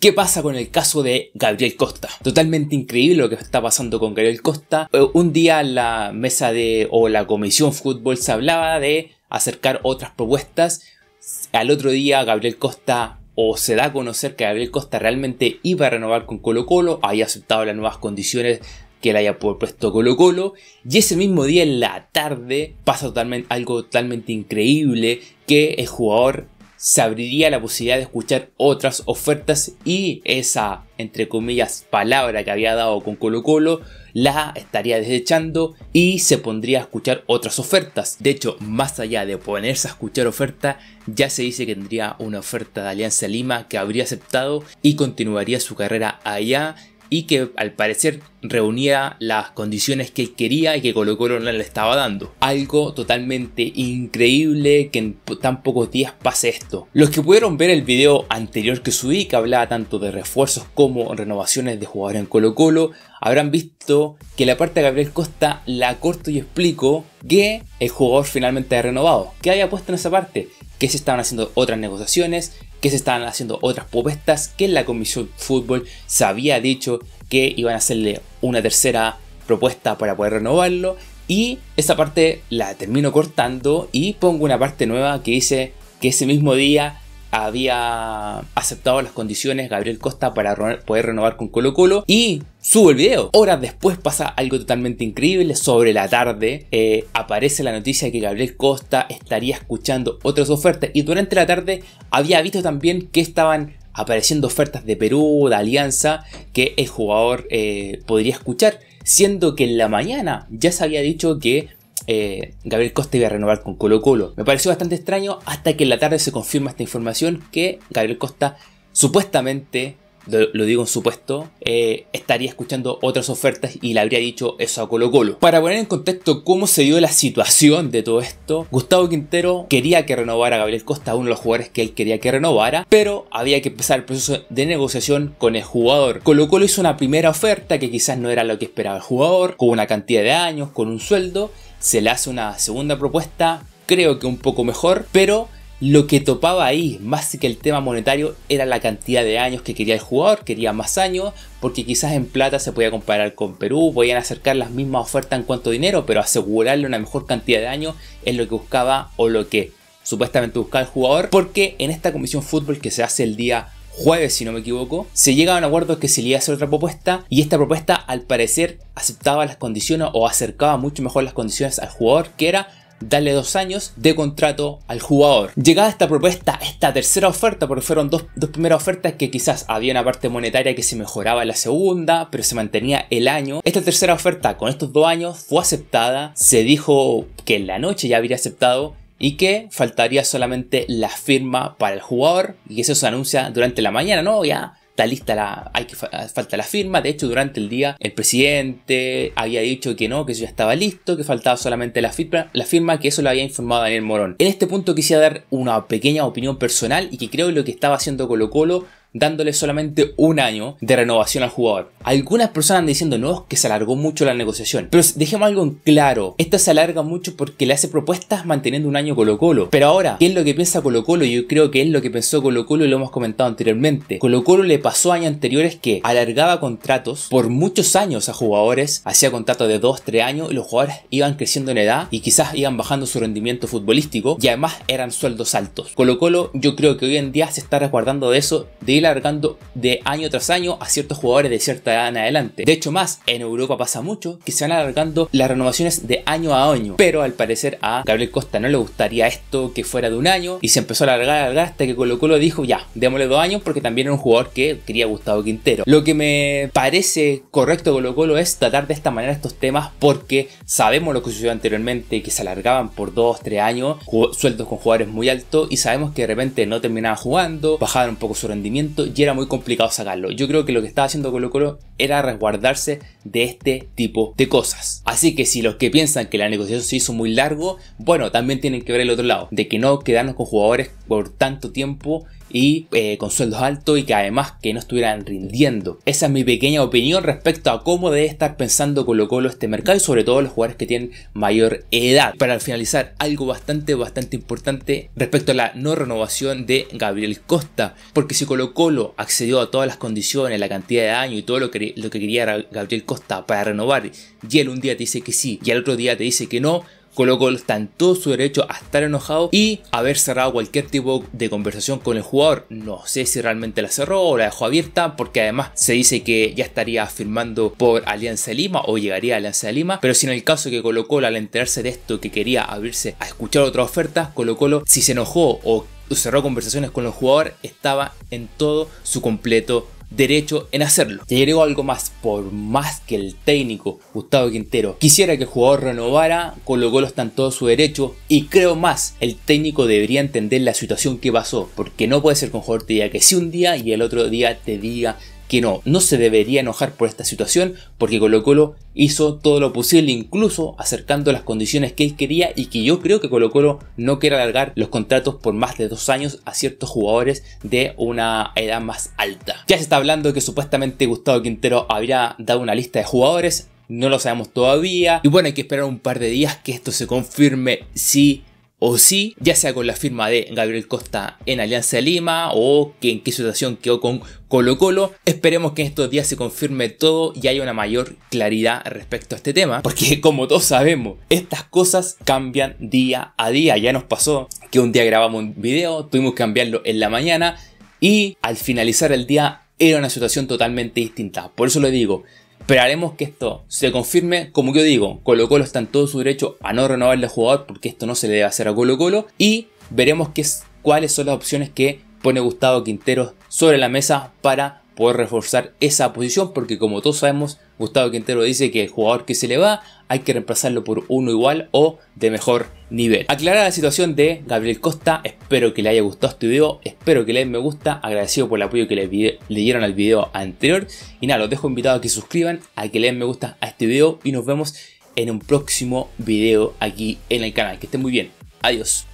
¿Qué pasa con el caso de Gabriel Costa? Totalmente increíble lo que está pasando con Gabriel Costa. Eh, un día la mesa de o la comisión fútbol se hablaba de acercar otras propuestas. Al otro día Gabriel Costa o se da a conocer que Gabriel Costa realmente iba a renovar con Colo Colo, haya aceptado las nuevas condiciones que le haya propuesto Colo Colo. Y ese mismo día en la tarde pasa totalmente, algo totalmente increíble que el jugador se abriría la posibilidad de escuchar otras ofertas y esa, entre comillas, palabra que había dado con Colo Colo la estaría desechando y se pondría a escuchar otras ofertas. De hecho, más allá de ponerse a escuchar oferta, ya se dice que tendría una oferta de Alianza Lima que habría aceptado y continuaría su carrera allá y que al parecer reunía las condiciones que él quería y que Colo Colo no le estaba dando. Algo totalmente increíble que en tan pocos días pase esto. Los que pudieron ver el video anterior que subí, que hablaba tanto de refuerzos como renovaciones de jugadores en Colo Colo, habrán visto que la parte de Gabriel Costa la corto y explico que el jugador finalmente ha renovado. que había puesto en esa parte? Que se estaban haciendo otras negociaciones, que se estaban haciendo otras propuestas, que la Comisión Fútbol se había dicho que iban a hacerle una tercera propuesta para poder renovarlo. Y esa parte la termino cortando y pongo una parte nueva que dice que ese mismo día había aceptado las condiciones Gabriel Costa para poder renovar con Colo Colo y subo el video. Horas después pasa algo totalmente increíble. Sobre la tarde eh, aparece la noticia de que Gabriel Costa estaría escuchando otras ofertas. Y durante la tarde había visto también que estaban apareciendo ofertas de Perú, de Alianza, que el jugador eh, podría escuchar. Siendo que en la mañana ya se había dicho que eh, Gabriel Costa iba a renovar con Colo Colo. Me pareció bastante extraño hasta que en la tarde se confirma esta información que Gabriel Costa supuestamente lo, digo en supuesto, eh, estaría escuchando otras ofertas y le habría dicho eso a Colo Colo. Para poner en contexto cómo se dio la situación de todo esto, Gustavo Quintero quería que renovara a Gabriel Costa, uno de los jugadores que él quería que renovara, pero había que empezar el proceso de negociación con el jugador. Colo Colo hizo una primera oferta que quizás no era lo que esperaba el jugador, con una cantidad de años, con un sueldo, se le hace una segunda propuesta, creo que un poco mejor, pero lo que topaba ahí, más que el tema monetario, era la cantidad de años que quería el jugador, quería más años, porque quizás en plata se podía comparar con Perú, podían acercar las mismas ofertas en cuanto a dinero, pero asegurarle una mejor cantidad de años es lo que buscaba o lo que supuestamente buscaba el jugador, porque en esta comisión fútbol que se hace el día jueves, si no me equivoco, se llega a un acuerdo que se le iba a hacer otra propuesta y esta propuesta al parecer aceptaba las condiciones o acercaba mucho mejor las condiciones al jugador, que era darle dos años de contrato al jugador. Llegada esta propuesta, esta tercera oferta, porque fueron dos, dos primeras ofertas que quizás había una parte monetaria que se mejoraba en la segunda, pero se mantenía el año. Esta tercera oferta con estos dos años fue aceptada, se dijo que en la noche ya habría aceptado y que faltaría solamente la firma para el jugador y eso se anuncia durante la mañana, ¿no? Ya está lista la, hay que falta la firma. De hecho, durante el día el presidente había dicho que no, que eso ya estaba listo, que faltaba solamente la firma, la firma que eso lo había informado Daniel Morón. En este punto quisiera dar una pequeña opinión personal y que creo que lo que estaba haciendo Colo Colo dándole solamente un año de renovación al jugador. Algunas personas andan diciendo, no, que se alargó mucho la negociación. Pero dejemos algo en claro, esta se alarga mucho porque le hace propuestas manteniendo un año Colo Colo. Pero ahora, ¿qué es lo que piensa Colo Colo? Yo creo que es lo que pensó Colo Colo y lo hemos comentado anteriormente. Colo Colo le pasó años anteriores que alargaba contratos por muchos años a jugadores, hacía contratos de 2, 3 años y los jugadores iban creciendo en edad y quizás iban bajando su rendimiento futbolístico y además eran sueldos altos. Colo Colo yo creo que hoy en día se está resguardando de eso, de alargando de año tras año a ciertos jugadores de cierta edad en adelante. De hecho más, en Europa pasa mucho que se van alargando las renovaciones de año a año, pero al parecer a Gabriel Costa no le gustaría esto que fuera de un año y se empezó a alargar, alargar hasta que Colo Colo dijo ya, démosle dos años porque también era un jugador que quería Gustavo Quintero. Lo que me parece correcto Colo Colo es tratar de esta manera estos temas porque sabemos lo que sucedió anteriormente, que se alargaban por dos, tres años, sueldos con jugadores muy altos y sabemos que de repente no terminaban jugando, bajaban un poco su rendimiento y era muy complicado sacarlo. Yo creo que lo que estaba haciendo Colo Colo era resguardarse de este tipo de cosas. Así que si los que piensan que la negociación se hizo muy largo, bueno, también tienen que ver el otro lado, de que no quedarnos con jugadores por tanto tiempo y eh, con sueldos altos y que además que no estuvieran rindiendo. Esa es mi pequeña opinión respecto a cómo debe estar pensando Colo Colo este mercado y sobre todo los jugadores que tienen mayor edad. Para finalizar, algo bastante, bastante importante respecto a la no renovación de Gabriel Costa, porque si Colo Colo accedió a todas las condiciones, la cantidad de daño y todo lo que, lo que quería Gabriel Costa para renovar, y él un día te dice que sí y al otro día te dice que no, Colo Colo está en todo su derecho a estar enojado y haber cerrado cualquier tipo de conversación con el jugador. No sé si realmente la cerró o la dejó abierta, porque además se dice que ya estaría firmando por Alianza de Lima o llegaría a Alianza de Lima. Pero si en el caso que Colo Colo, al enterarse de esto, que quería abrirse a escuchar otra oferta, Colo Colo, si se enojó o cerró conversaciones con el jugador estaba en todo su completo derecho en hacerlo. Y agregó algo más, por más que el técnico Gustavo Quintero quisiera que el jugador renovara, con Colo está en todo su derecho y creo más, el técnico debería entender la situación que pasó, porque no puede ser con jugador te diga que sí un día y el otro día te diga que no, no se debería enojar por esta situación porque Colo Colo hizo todo lo posible, incluso acercando las condiciones que él quería y que yo creo que Colo Colo no quiere alargar los contratos por más de dos años a ciertos jugadores de una edad más alta. Ya se está hablando que supuestamente Gustavo Quintero habría dado una lista de jugadores, no lo sabemos todavía y bueno, hay que esperar un par de días que esto se confirme si o sí, ya sea con la firma de Gabriel Costa en Alianza de Lima o que en qué situación quedó con Colo Colo. Esperemos que en estos días se confirme todo y haya una mayor claridad respecto a este tema, porque como todos sabemos, estas cosas cambian día a día. Ya nos pasó que un día grabamos un video, tuvimos que cambiarlo en la mañana y al finalizar el día era una situación totalmente distinta. Por eso le digo, Esperaremos que esto se confirme. Como yo digo, Colo Colo está en todo su derecho a no renovarle al jugador porque esto no se le debe hacer a Colo Colo. Y veremos qué cuáles son las opciones que pone Gustavo Quinteros sobre la mesa para poder reforzar esa posición, porque como todos sabemos, Gustavo Quintero dice que el jugador que se le va hay que reemplazarlo por uno igual o de mejor nivel. Aclarar la situación de Gabriel Costa, espero que le haya gustado este video, espero que le den me gusta, agradecido por el apoyo que le, dieron al video anterior. Y nada, los dejo invitados a que suscriban, a que le den me gusta a este video y nos vemos en un próximo video aquí en el canal. Que estén muy bien, adiós.